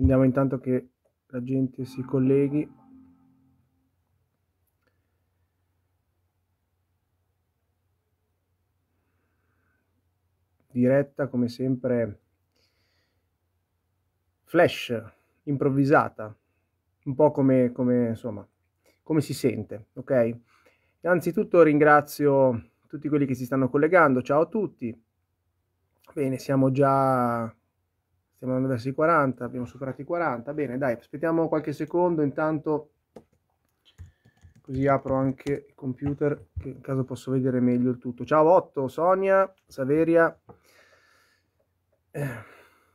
Attendiamo intanto che la gente si colleghi. Diretta come sempre flash, improvvisata, un po' come, come, insomma, come si sente, ok? Innanzitutto ringrazio tutti quelli che si stanno collegando, ciao a tutti. Bene, siamo già stiamo andando verso i 40, abbiamo superato i 40, bene dai, aspettiamo qualche secondo, intanto così apro anche il computer, che in caso posso vedere meglio il tutto. Ciao Otto, Sonia, Saveria, eh,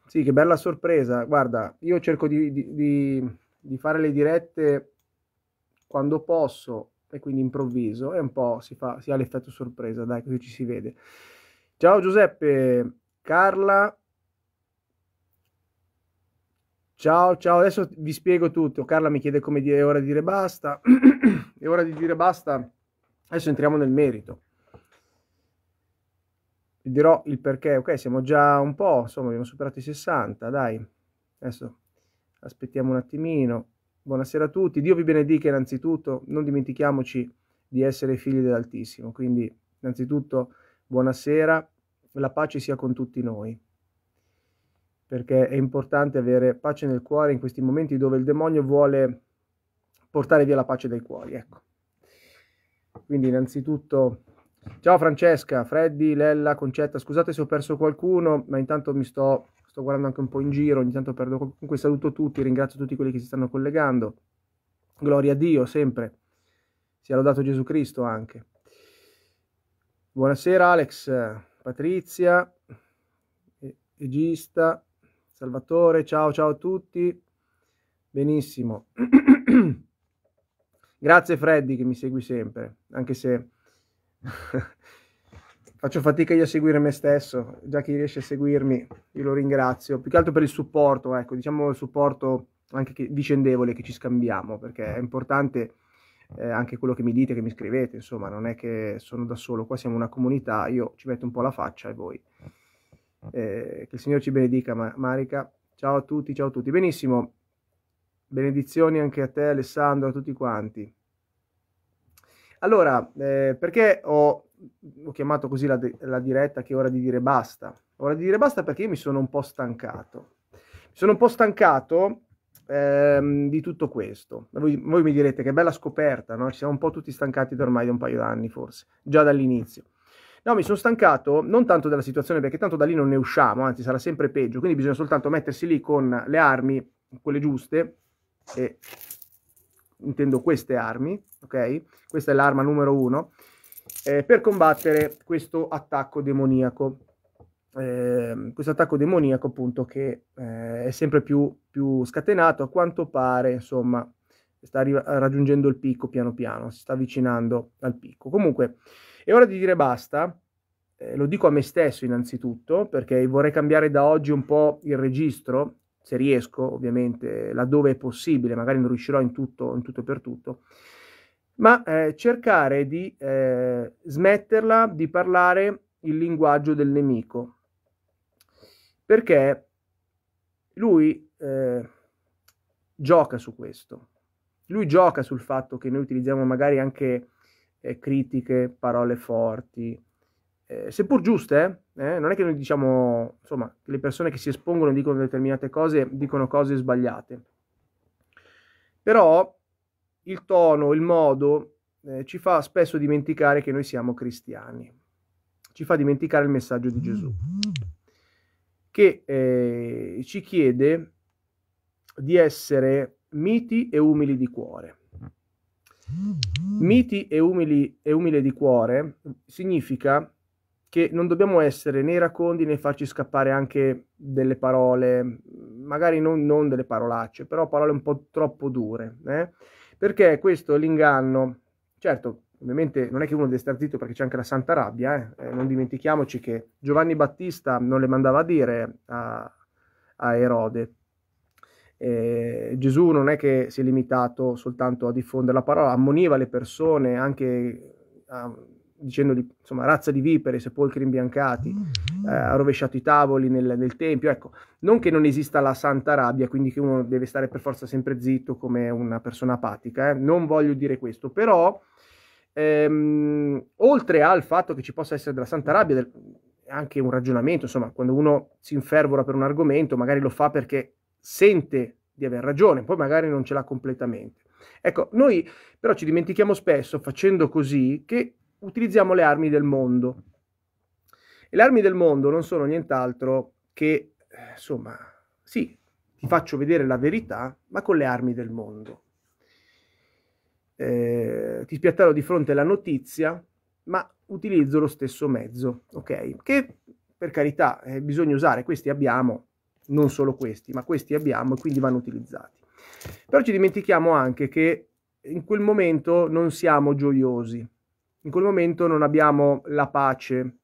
sì che bella sorpresa, guarda, io cerco di, di, di, di fare le dirette quando posso e quindi improvviso e un po' si, fa, si ha l'effetto sorpresa, dai, così ci si vede. Ciao Giuseppe, Carla, Ciao, ciao, adesso vi spiego tutto. Carla mi chiede come dire, è ora di dire basta. è ora di dire basta. Adesso entriamo nel merito. Vi dirò il perché. Ok, siamo già un po', insomma, abbiamo superato i 60, dai. Adesso aspettiamo un attimino. Buonasera a tutti. Dio vi benedica innanzitutto. Non dimentichiamoci di essere figli dell'Altissimo. Quindi, innanzitutto, buonasera. La pace sia con tutti noi perché è importante avere pace nel cuore in questi momenti dove il demonio vuole portare via la pace dai cuori. Ecco. Quindi innanzitutto, ciao Francesca, Freddi, Lella, Concetta, scusate se ho perso qualcuno, ma intanto mi sto, sto guardando anche un po' in giro, ogni tanto perdo comunque saluto tutti, ringrazio tutti quelli che si stanno collegando. Gloria a Dio sempre, sia lodato Gesù Cristo anche. Buonasera Alex, Patrizia, regista, Salvatore, ciao ciao a tutti. Benissimo. Grazie Freddy che mi segui sempre, anche se faccio fatica io a seguire me stesso, già chi riesce a seguirmi io lo ringrazio, più che altro per il supporto, ecco, diciamo il supporto anche che, vicendevole che ci scambiamo, perché è importante eh, anche quello che mi dite, che mi scrivete, insomma, non è che sono da solo, qua siamo una comunità, io ci metto un po' la faccia e voi eh, che il Signore ci benedica, ma Marica. Ciao a tutti, ciao a tutti. Benissimo, benedizioni anche a te Alessandro, a tutti quanti. Allora, eh, perché ho, ho, chiamato così la, la, diretta che è ora di dire basta? Ora di dire basta perché io mi sono un po' stancato. Mi sono un po' stancato ehm, di tutto questo. Voi, voi, mi direte che bella scoperta, no? Ci siamo un po' tutti stancati da ormai da un paio d'anni forse, già dall'inizio. No, mi sono stancato non tanto della situazione, perché tanto da lì non ne usciamo, anzi sarà sempre peggio, quindi bisogna soltanto mettersi lì con le armi, quelle giuste, e intendo queste armi, ok? Questa è l'arma numero uno, eh, per combattere questo attacco demoniaco. Eh, questo attacco demoniaco appunto che eh, è sempre più, più scatenato a quanto pare insomma sta raggiungendo il picco piano piano, si sta avvicinando al picco. Comunque è ora di dire basta, eh, lo dico a me stesso innanzitutto, perché vorrei cambiare da oggi un po' il registro, se riesco ovviamente, laddove è possibile, magari non riuscirò in tutto, in tutto e per tutto, ma eh, cercare di eh, smetterla di parlare il linguaggio del nemico, perché lui eh, gioca su questo lui gioca sul fatto che noi utilizziamo magari anche eh, critiche, parole forti, eh, seppur giuste, eh, eh non è che noi diciamo, insomma, le persone che si espongono e dicono determinate cose, dicono cose sbagliate. Però il tono, il modo eh, ci fa spesso dimenticare che noi siamo cristiani, ci fa dimenticare il messaggio di Gesù, che eh, ci chiede di essere miti e umili di cuore. Miti e, umili, e umile di cuore significa che non dobbiamo essere né racconti né farci scappare anche delle parole, magari non, non delle parolacce, però parole un po' troppo dure, eh? perché questo è l'inganno. Certo, ovviamente non è che uno deve stare zitto perché c'è anche la santa rabbia, eh? Eh, non dimentichiamoci che Giovanni Battista non le mandava a dire a, a Erode, eh, Gesù non è che si è limitato soltanto a diffondere la parola, ammoniva le persone anche a, ah, dicendogli insomma razza di vipere, sepolcri imbiancati, mm-hmm. eh, ha rovesciato i tavoli nel, nel, tempio, ecco, non che non esista la santa rabbia, quindi che uno deve stare per forza sempre zitto come una persona apatica, eh? non voglio dire questo, però ehm, oltre al fatto che ci possa essere della santa rabbia, del, anche un ragionamento, insomma, quando uno si infervora per un argomento, magari lo fa perché sente di aver ragione, poi magari non ce l'ha completamente. Ecco, noi però ci dimentichiamo spesso, facendo così, che utilizziamo le armi del mondo. E le armi del mondo non sono nient'altro che, insomma, sì, ti faccio vedere la verità, ma con le armi del mondo. Eh, ti spiattarò di fronte alla notizia, ma utilizzo lo stesso mezzo, ok? Che per carità eh, bisogna usare, questi abbiamo, non solo questi, ma questi abbiamo e quindi vanno utilizzati. Però ci dimentichiamo anche che in quel momento non siamo gioiosi, in quel momento non abbiamo la pace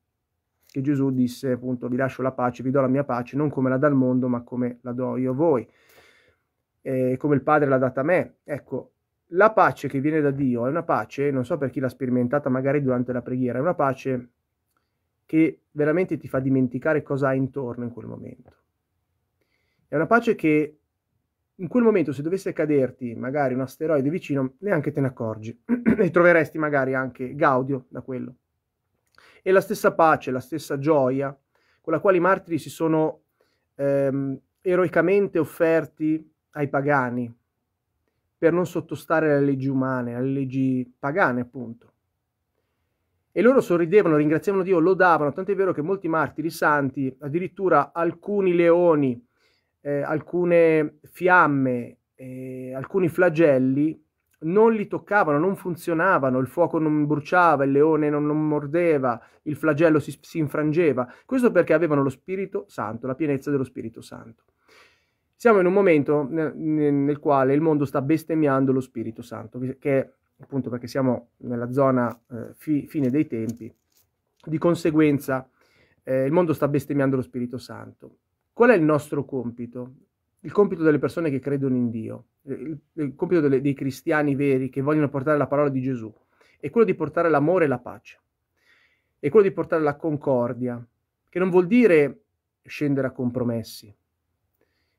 che Gesù disse appunto vi lascio la pace, vi do la mia pace, non come la dà il mondo ma come la do io a voi, eh, come il Padre l'ha data a me. Ecco, la pace che viene da Dio è una pace, non so per chi l'ha sperimentata magari durante la preghiera, è una pace che veramente ti fa dimenticare cosa hai intorno in quel momento. È una pace che in quel momento, se dovesse caderti magari un asteroide vicino, neanche te ne accorgi e troveresti magari anche gaudio da quello. E la stessa pace, la stessa gioia con la quale i martiri si sono ehm, eroicamente offerti ai pagani per non sottostare alle leggi umane, alle leggi pagane, appunto. E loro sorridevano, ringraziavano Dio, lodavano, tant'è vero che molti martiri santi, addirittura alcuni leoni, eh, alcune fiamme, eh, alcuni flagelli non li toccavano, non funzionavano, il fuoco non bruciava, il leone non, non mordeva, il flagello si, si, infrangeva. Questo perché avevano lo Spirito Santo, la pienezza dello Spirito Santo. Siamo in un momento nel, nel quale il mondo sta bestemmiando lo Spirito Santo, che appunto perché siamo nella zona eh, fi, fine dei tempi, di conseguenza eh, il mondo sta bestemmiando lo Spirito Santo. Qual è il nostro compito? Il compito delle persone che credono in Dio, eh, il, il compito delle, dei cristiani veri che vogliono portare la parola di Gesù, è quello di portare l'amore e la pace, è quello di portare la concordia, che non vuol dire scendere a compromessi,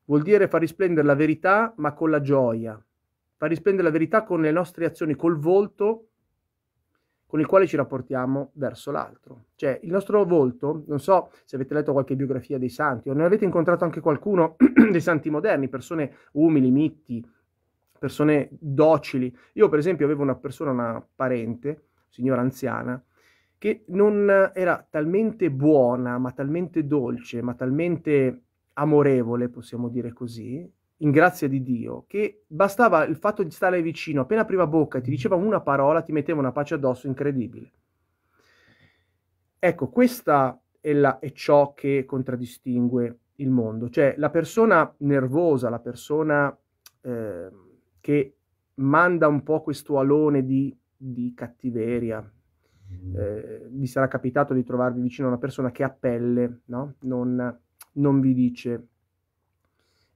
vuol dire far risplendere la verità ma con la gioia, far risplendere la verità con le nostre azioni, col volto con il quale ci rapportiamo verso l'altro. Cioè il nostro volto, non so se avete letto qualche biografia dei santi o ne avete incontrato anche qualcuno dei santi moderni, persone umili, mitti, persone docili. Io per esempio avevo una persona, una parente, signora anziana, che non era talmente buona, ma talmente dolce, ma talmente amorevole, possiamo dire così, in grazia di Dio che bastava il fatto di stare vicino, appena apriva bocca e ti diceva una parola, ti metteva una pace addosso incredibile. Ecco, questa è, la, è ciò che contraddistingue il mondo, cioè la persona nervosa, la persona eh, che manda un po' questo alone di, di cattiveria. Mm. Eh, vi sarà capitato di trovarvi vicino a una persona che a pelle no? non, non vi dice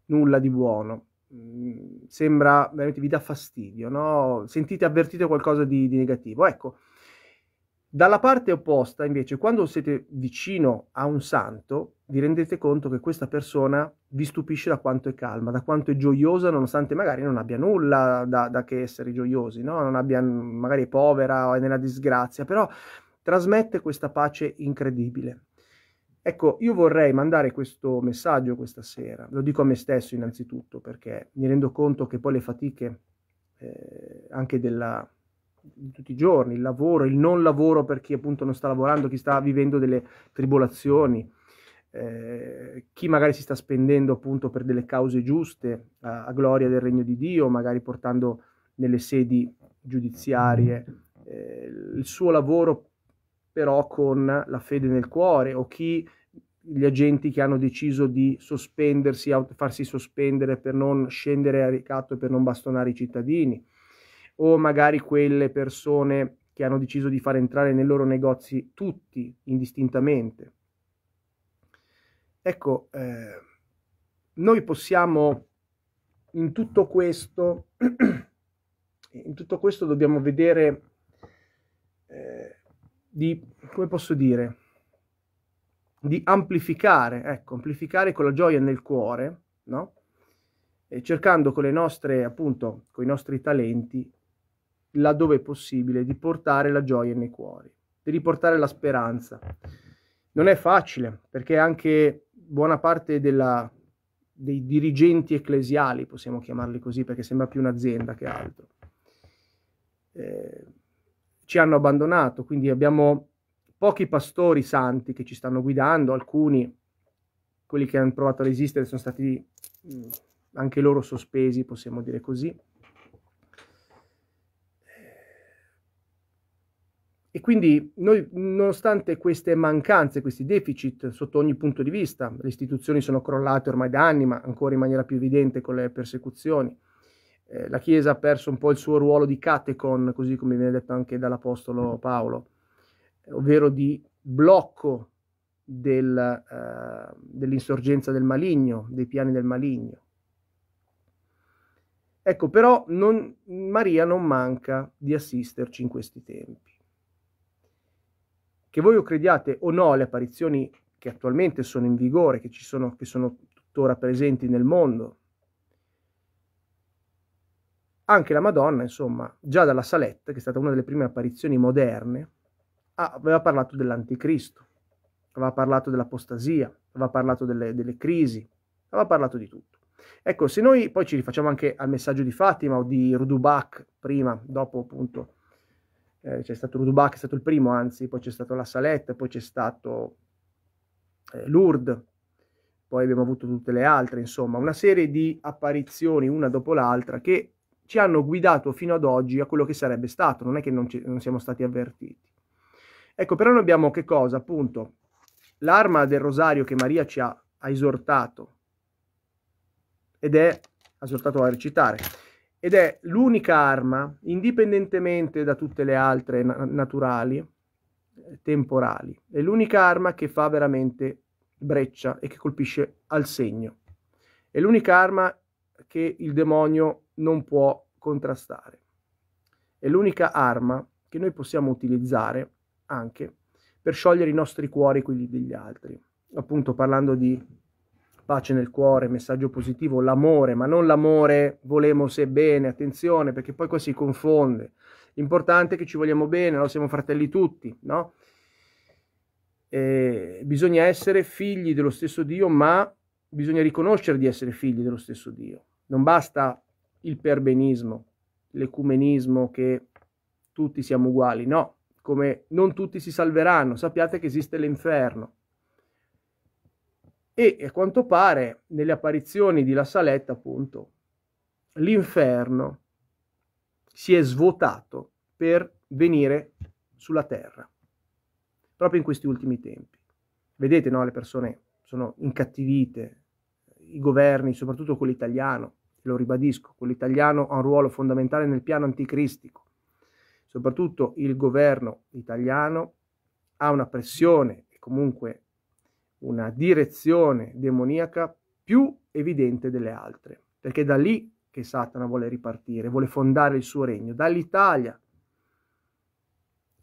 nulla di buono. Mm, sembra veramente vi dà fastidio, no? Sentite, avvertite qualcosa di, di negativo. Ecco, dalla parte opposta, invece, quando siete vicino a un santo, vi rendete conto che questa persona vi stupisce da quanto è calma, da quanto è gioiosa, nonostante magari non abbia nulla da, da che essere gioiosi, no? non abbia, magari è povera o è nella disgrazia, però trasmette questa pace incredibile. Ecco, io vorrei mandare questo messaggio questa sera, lo dico a me stesso innanzitutto perché mi rendo conto che poi le fatiche eh, anche della, di tutti i giorni, il lavoro, il non lavoro per chi appunto non sta lavorando, chi sta vivendo delle tribolazioni, eh, chi magari si sta spendendo appunto per delle cause giuste a, a gloria del regno di Dio, magari portando nelle sedi giudiziarie eh, il suo lavoro però con la fede nel cuore o chi gli agenti che hanno deciso di sospendersi, farsi sospendere per non scendere a ricatto e per non bastonare i cittadini, o magari quelle persone che hanno deciso di far entrare nei loro negozi tutti indistintamente. Ecco, eh, noi possiamo in tutto questo, in tutto questo dobbiamo vedere eh, di, come posso dire, di amplificare, ecco, amplificare con la gioia nel cuore, no? E cercando con le nostre, appunto, con i nostri talenti, laddove è possibile, di portare la gioia nei cuori, di riportare la speranza. Non è facile, perché anche buona parte della, dei dirigenti ecclesiali, possiamo chiamarli così, perché sembra più un'azienda che altro. Eh, ci hanno abbandonato, quindi abbiamo pochi pastori santi che ci stanno guidando, alcuni, quelli che hanno provato a resistere, sono stati mm, anche loro sospesi, possiamo dire così. E quindi noi, nonostante queste mancanze, questi deficit sotto ogni punto di vista, le istituzioni sono crollate ormai da anni, ma ancora in maniera più evidente con le persecuzioni, eh, la Chiesa ha perso un po' il suo ruolo di catecon, così come viene detto anche dall'Apostolo mm. Paolo, eh, ovvero di blocco del, eh, dell'insorgenza del maligno, dei piani del maligno. Ecco, però non, Maria non manca di assisterci in questi tempi. Che voi o crediate o no alle apparizioni che attualmente sono in vigore, che, ci sono, che sono tuttora presenti nel mondo, anche la Madonna, insomma, già dalla Salette, che è stata una delle prime apparizioni moderne, aveva parlato dell'anticristo, aveva parlato dell'apostasia, aveva parlato delle, delle crisi, aveva parlato di tutto. Ecco, se noi poi ci rifacciamo anche al messaggio di Fatima o di Rudubach prima, dopo appunto, eh, c'è stato Rudubach, è stato il primo, anzi, poi c'è stato la Salette, poi c'è stato eh, Lourdes, poi abbiamo avuto tutte le altre, insomma, una serie di apparizioni una dopo l'altra che ci hanno guidato fino ad oggi a quello che sarebbe stato, non è che non, ci, non siamo stati avvertiti. Ecco, però noi abbiamo che cosa? Appunto, l'arma del rosario che Maria ci ha, ha esortato, ed è, ha esortato a recitare, ed è l'unica arma, indipendentemente da tutte le altre na- naturali, eh, temporali, è l'unica arma che fa veramente breccia e che colpisce al segno. È l'unica arma che il demonio non può contrastare. È l'unica arma che noi possiamo utilizzare anche per sciogliere i nostri cuori e quelli degli altri. Appunto parlando di pace nel cuore, messaggio positivo, l'amore, ma non l'amore volemo se bene, attenzione, perché poi qua si confonde. L'importante è che ci vogliamo bene, no? siamo fratelli tutti, no? Eh, bisogna essere figli dello stesso Dio, ma bisogna riconoscere di essere figli dello stesso Dio. Non basta il perbenismo, l'ecumenismo che tutti siamo uguali, no, come non tutti si salveranno, sappiate che esiste l'inferno. E a quanto pare nelle apparizioni di La Saletta, appunto, l'inferno si è svuotato per venire sulla terra, proprio in questi ultimi tempi. Vedete, no, le persone sono incattivite, i governi, soprattutto quello italiano, lo ribadisco, quello italiano ha un ruolo fondamentale nel piano anticristico. Soprattutto il governo italiano ha una pressione e comunque una direzione demoniaca più evidente delle altre, perché è da lì che Satana vuole ripartire, vuole fondare il suo regno, dall'Italia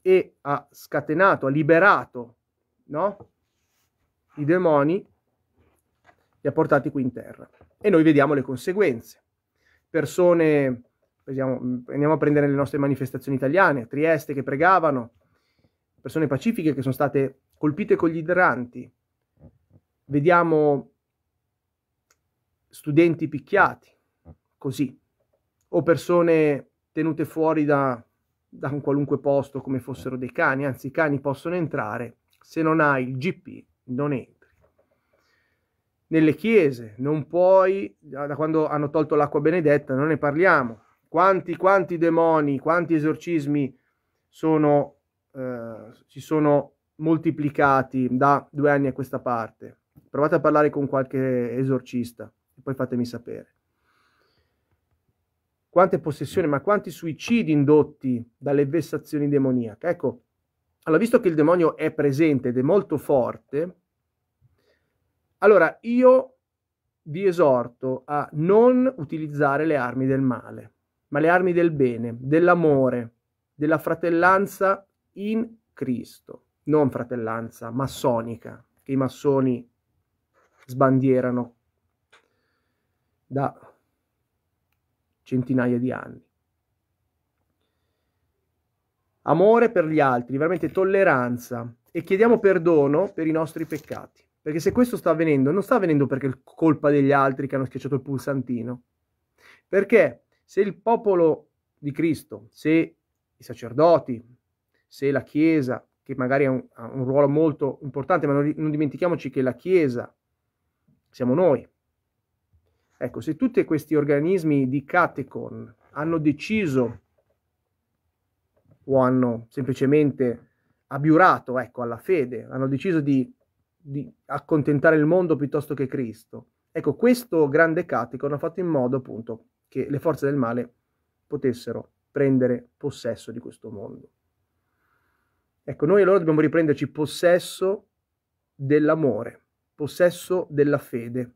e ha scatenato, ha liberato no? i demoni, li ha portati qui in terra e noi vediamo le conseguenze. Persone, mm, andiamo a prendere le nostre manifestazioni italiane, Trieste che pregavano, persone pacifiche che sono state colpite con gli idranti, vediamo studenti picchiati, così, o persone tenute fuori da, da un qualunque posto come fossero dei cani, anzi i cani possono entrare, se non hai il GP non entra nelle chiese, non puoi, da quando hanno tolto l'acqua benedetta, non ne parliamo. Quanti, quanti demoni, quanti esorcismi sono, eh, si sono moltiplicati da due anni a questa parte. Provate a parlare con qualche esorcista e poi fatemi sapere. Quante possessioni, ma quanti suicidi indotti dalle vessazioni demoniache. Ecco, allora visto che il demonio è presente ed è molto forte, allora, io vi esorto a non utilizzare le armi del male, ma le armi del bene, dell'amore, della fratellanza in Cristo, non fratellanza massonica, che i massoni sbandierano da centinaia di anni. Amore per gli altri, veramente tolleranza e chiediamo perdono per i nostri peccati. Perché se questo sta avvenendo, non sta avvenendo perché è colpa degli altri che hanno schiacciato il pulsantino. Perché se il popolo di Cristo, se i sacerdoti, se la Chiesa, che magari ha un, ha un ruolo molto importante, ma non, non dimentichiamoci che la Chiesa siamo noi. Ecco, se tutti questi organismi di catecon hanno deciso o hanno semplicemente abiurato ecco, alla fede, hanno deciso di di accontentare il mondo piuttosto che Cristo. Ecco, questo grande catecon ha fatto in modo appunto che le forze del male potessero prendere possesso di questo mondo. Ecco, noi allora dobbiamo riprenderci possesso dell'amore, possesso della fede.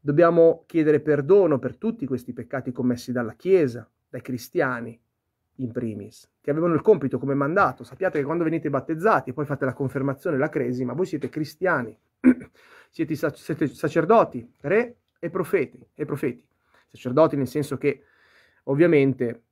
Dobbiamo chiedere perdono per tutti questi peccati commessi dalla Chiesa, dai cristiani, in primis, che avevano il compito come mandato, sappiate che quando venite battezzati e poi fate la confermazione, la cresima, voi siete cristiani, siete, sac- siete sacerdoti, re e profeti, e profeti, sacerdoti nel senso che ovviamente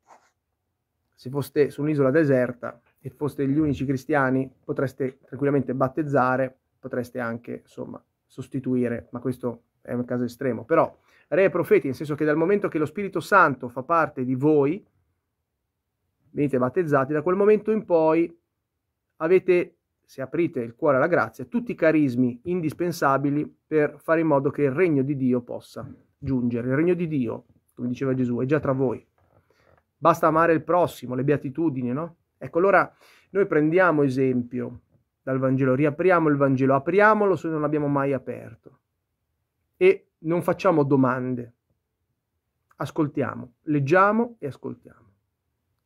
se foste su un'isola deserta e foste gli unici cristiani potreste tranquillamente battezzare, potreste anche insomma sostituire, ma questo è un caso estremo, però re e profeti nel senso che dal momento che lo Spirito Santo fa parte di voi, venite battezzati, da quel momento in poi avete, se aprite il cuore alla grazia, tutti i carismi indispensabili per fare in modo che il regno di Dio possa giungere. Il regno di Dio, come diceva Gesù, è già tra voi. Basta amare il prossimo, le beatitudini, no? Ecco, allora noi prendiamo esempio dal Vangelo, riapriamo il Vangelo, apriamolo se non l'abbiamo mai aperto e non facciamo domande, ascoltiamo, leggiamo e ascoltiamo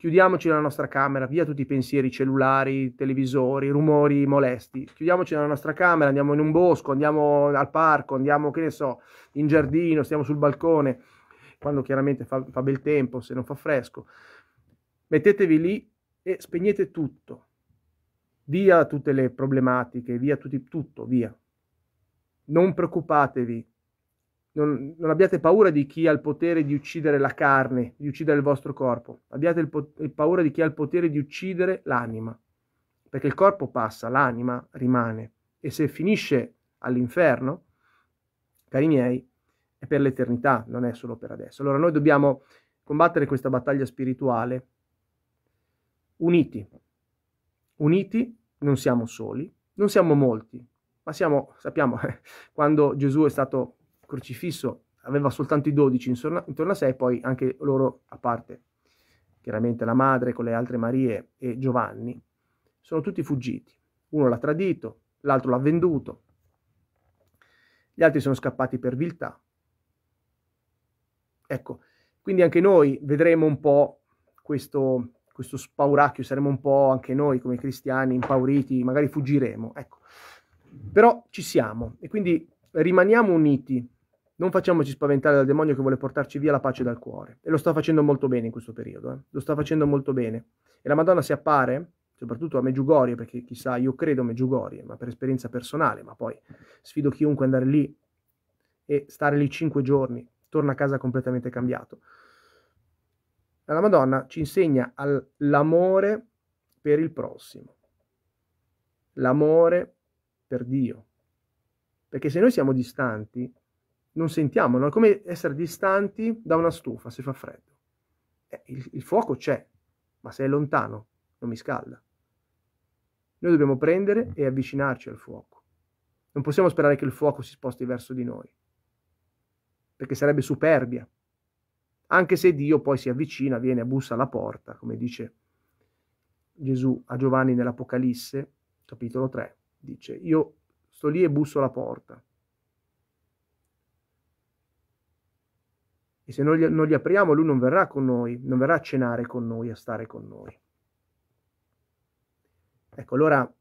chiudiamoci nella nostra camera, via tutti i pensieri cellulari, televisori, rumori molesti, chiudiamoci nella nostra camera, andiamo in un bosco, andiamo al parco, andiamo, che ne so, in giardino, stiamo sul balcone, quando chiaramente fa, fa bel tempo, se non fa fresco, mettetevi lì e spegnete tutto, via tutte le problematiche, via tutti, tutto, via. Non preoccupatevi non, non, abbiate paura di chi ha il potere di uccidere la carne, di uccidere il vostro corpo, abbiate il po- il paura di chi ha il potere di uccidere l'anima, perché il corpo passa, l'anima rimane e se finisce all'inferno, cari miei, è per l'eternità, non è solo per adesso. Allora noi dobbiamo combattere questa battaglia spirituale uniti. Uniti non siamo soli, non siamo molti, ma siamo, sappiamo, quando Gesù è stato crocifisso aveva soltanto i 12 intorno a sé, poi anche loro a parte, chiaramente la madre con le altre Marie e Giovanni, sono tutti fuggiti. Uno l'ha tradito, l'altro l'ha venduto, gli altri sono scappati per viltà. Ecco, quindi anche noi vedremo un po' questo, questo spauracchio, saremo un po' anche noi come cristiani impauriti, magari fuggiremo, ecco. Però ci siamo e quindi rimaniamo uniti non facciamoci spaventare dal demonio che vuole portarci via la pace dal cuore. E lo sta facendo molto bene in questo periodo, eh? lo sta facendo molto bene. E la Madonna si appare, soprattutto a Meggiugorie, perché chissà, io credo a Meggiugorie, ma per esperienza personale, ma poi sfido chiunque andare lì e stare lì cinque giorni, torna a casa completamente cambiato. La Madonna ci insegna l'amore per il prossimo, l'amore per Dio. Perché se noi siamo distanti, non sentiamo, no? è come essere distanti da una stufa se fa freddo. Eh, il, il fuoco c'è, ma se è lontano non mi scalda. Noi dobbiamo prendere e avvicinarci al fuoco. Non possiamo sperare che il fuoco si sposti verso di noi, perché sarebbe superbia. Anche se Dio poi si avvicina, viene e bussa alla porta, come dice Gesù a Giovanni nell'Apocalisse, capitolo 3, dice, io sto lì e busso alla porta. E se non gli, non gli apriamo, lui non verrà con noi, non verrà a cenare con noi, a stare con noi. Ecco, allora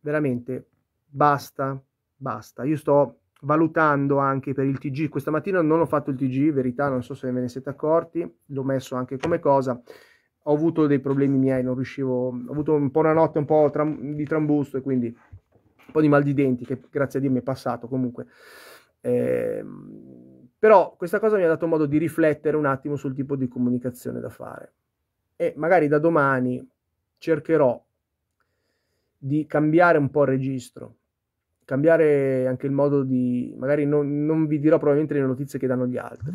veramente basta, basta. Io sto valutando anche per il TG. Questa mattina non ho fatto il TG, verità, non so se ve ne siete accorti, l'ho messo anche come cosa. Ho avuto dei problemi miei, non riuscivo, ho avuto un po' una notte un po' tram, di trambusto e quindi un po' di mal di denti che grazie a Dio mi è passato comunque. Eh, però questa cosa mi ha dato modo di riflettere un attimo sul tipo di comunicazione da fare. E magari da domani cercherò di cambiare un po' il registro, cambiare anche il modo di... magari non, non vi dirò probabilmente le notizie che danno gli altri.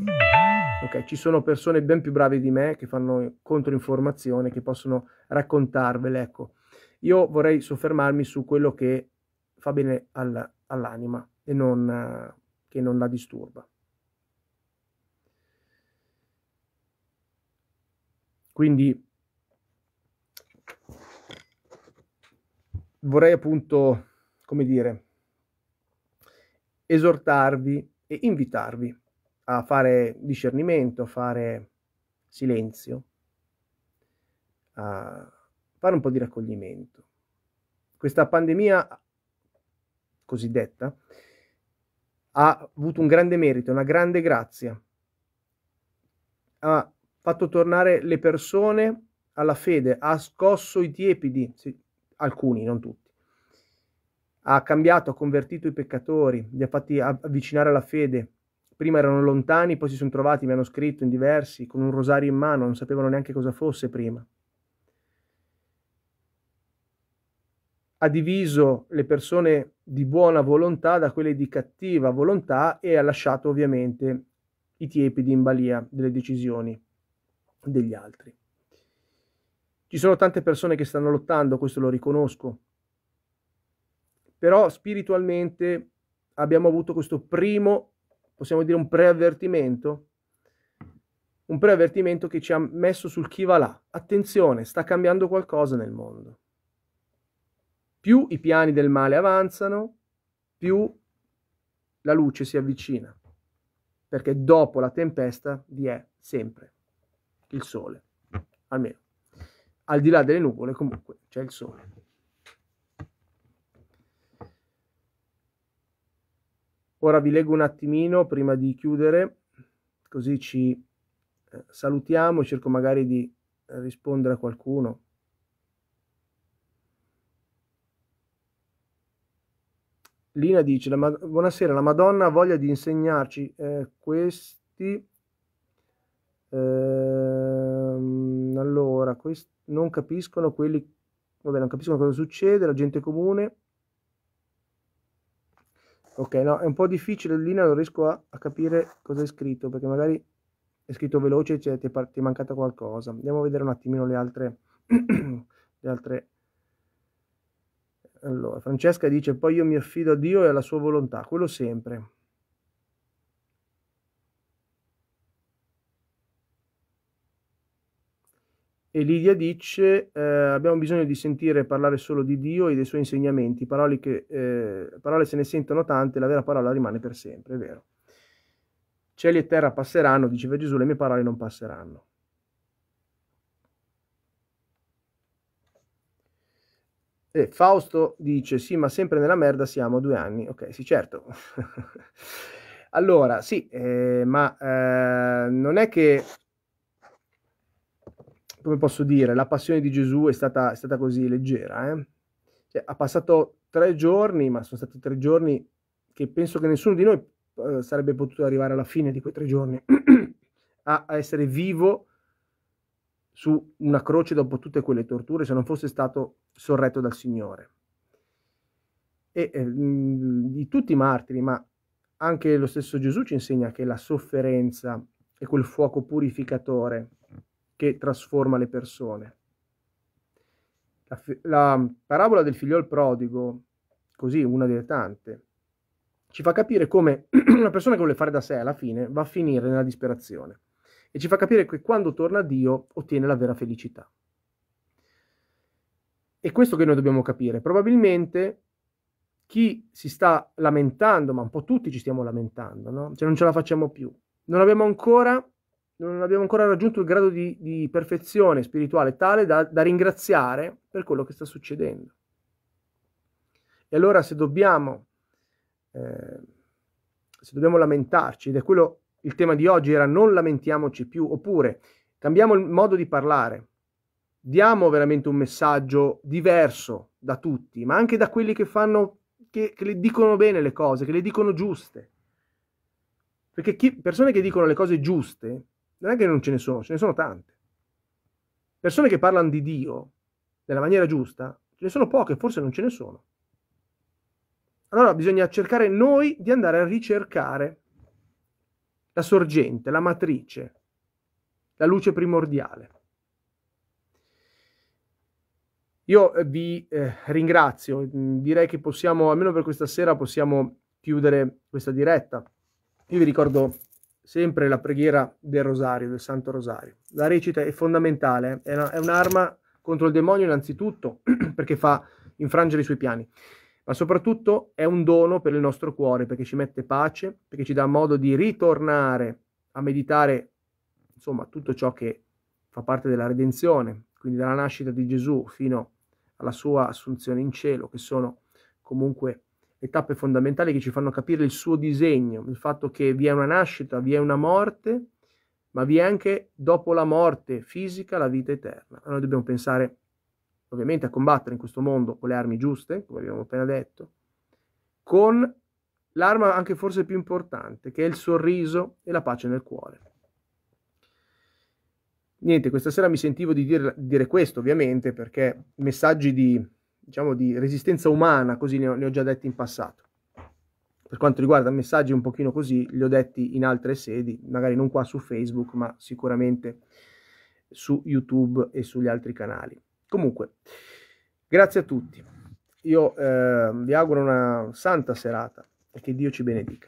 Ok, ci sono persone ben più brave di me che fanno controinformazione, che possono raccontarvele. Ecco, io vorrei soffermarmi su quello che fa bene al, all'anima e non, che non la disturba. Quindi vorrei appunto, come dire, esortarvi e invitarvi a fare discernimento, a fare silenzio, a fare un po' di raccoglimento. Questa pandemia cosiddetta ha avuto un grande merito, una grande grazia, ha fatto tornare le persone alla fede, ha scosso i tiepidi, sì, alcuni, non tutti ha cambiato, ha convertito i peccatori, li ha fatti avvicinare alla fede. Prima erano lontani, poi si sono trovati, mi hanno scritto in diversi, con un rosario in mano, non sapevano neanche cosa fosse prima. Ha diviso le persone di buona volontà da quelle di cattiva volontà e ha lasciato ovviamente i tiepidi in balia delle decisioni degli altri. Ci sono tante persone che stanno lottando, questo lo riconosco, però spiritualmente abbiamo avuto questo primo, possiamo dire un preavvertimento, un preavvertimento che ci ha messo sul chi va là. Attenzione, sta cambiando qualcosa nel mondo. Più i piani del male avanzano, più la luce si avvicina, perché dopo la tempesta vi è sempre il sole, almeno. Al di là delle nuvole comunque c'è il sole. Ora vi leggo un attimino prima di chiudere, così ci eh, salutiamo, cerco magari di rispondere a qualcuno. Lina dice, la buonasera, la Madonna ha voglia di insegnarci eh, questi Ehm, allora, quest- non capiscono quelli... Vabbè, non capiscono cosa succede, la gente comune. Ok, no, è un po' difficile Lina, non riesco a, a capire cosa è scritto, perché magari è scritto veloce, cioè ti è, par- ti è mancata qualcosa. Andiamo a vedere un attimino le altre... le altre... Allora, Francesca dice, poi io mi affido a Dio e alla sua volontà, quello sempre. E Lidia dice, eh, abbiamo bisogno di sentire parlare solo di Dio e dei suoi insegnamenti, parole, che, eh, parole se ne sentono tante, la vera parola rimane per sempre, è vero. Cieli e terra passeranno, diceva Gesù, le mie parole non passeranno. E Fausto dice, sì, ma sempre nella merda siamo a due anni. Ok, sì, certo. allora, sì, eh, ma eh, non è che come posso dire, la passione di Gesù è stata, è stata così leggera. Eh? Cioè, ha passato tre giorni, ma sono stati tre giorni che penso che nessuno di noi eh, sarebbe potuto arrivare alla fine di quei tre giorni a, a, essere vivo su una croce dopo tutte quelle torture se non fosse stato sorretto dal Signore. E eh, di tutti i martiri, ma anche lo stesso Gesù ci insegna che la sofferenza e quel fuoco purificatore che trasforma le persone. La, la parabola del figliol prodigo, così una delle tante, ci fa capire come una persona che vuole fare da sé alla fine va a finire nella disperazione e ci fa capire che quando torna a Dio ottiene la vera felicità. E questo che noi dobbiamo capire. Probabilmente chi si sta lamentando, ma un po' tutti ci stiamo lamentando, no? Cioè non ce la facciamo più. Non abbiamo ancora non abbiamo ancora raggiunto il grado di, di perfezione spirituale tale da, da ringraziare per quello che sta succedendo. E allora se dobbiamo, eh, se dobbiamo lamentarci, ed è quello il tema di oggi, era non lamentiamoci più, oppure cambiamo il modo di parlare, diamo veramente un messaggio diverso da tutti, ma anche da quelli che fanno, che, che le dicono bene le cose, che le dicono giuste. Perché chi, persone che dicono le cose giuste non è che non ce ne sono, ce ne sono tante. Persone che parlano di Dio nella maniera giusta, ce ne sono poche, forse non ce ne sono. Allora bisogna cercare noi di andare a ricercare la sorgente, la matrice, la luce primordiale. Io eh, vi eh, ringrazio, direi che possiamo, almeno per questa sera, possiamo chiudere questa diretta. Io vi ricordo sempre la preghiera del rosario, del Santo Rosario. La recita è fondamentale, è, una, è un'arma contro il demonio innanzitutto perché fa infrangere i suoi piani, ma soprattutto è un dono per il nostro cuore perché ci mette pace, perché ci dà modo di ritornare a meditare insomma tutto ciò che fa parte della redenzione, quindi dalla nascita di Gesù fino alla sua assunzione in cielo, che sono comunque le tappe fondamentali che ci fanno capire il suo disegno, il fatto che vi è una nascita, vi è una morte, ma vi è anche dopo la morte fisica la vita eterna. Noi dobbiamo pensare ovviamente a combattere in questo mondo con le armi giuste, come abbiamo appena detto, con l'arma anche forse più importante, che è il sorriso e la pace nel cuore. Niente, questa sera mi sentivo di dire, dire questo, ovviamente, perché messaggi di diciamo, di resistenza umana, così ne ho, ne ho, già detti in passato. Per quanto riguarda messaggi un pochino così, li ho detti in altre sedi, magari non qua su Facebook, ma sicuramente su YouTube e sugli altri canali. Comunque, grazie a tutti. Io eh, vi auguro una santa serata e che Dio ci benedica.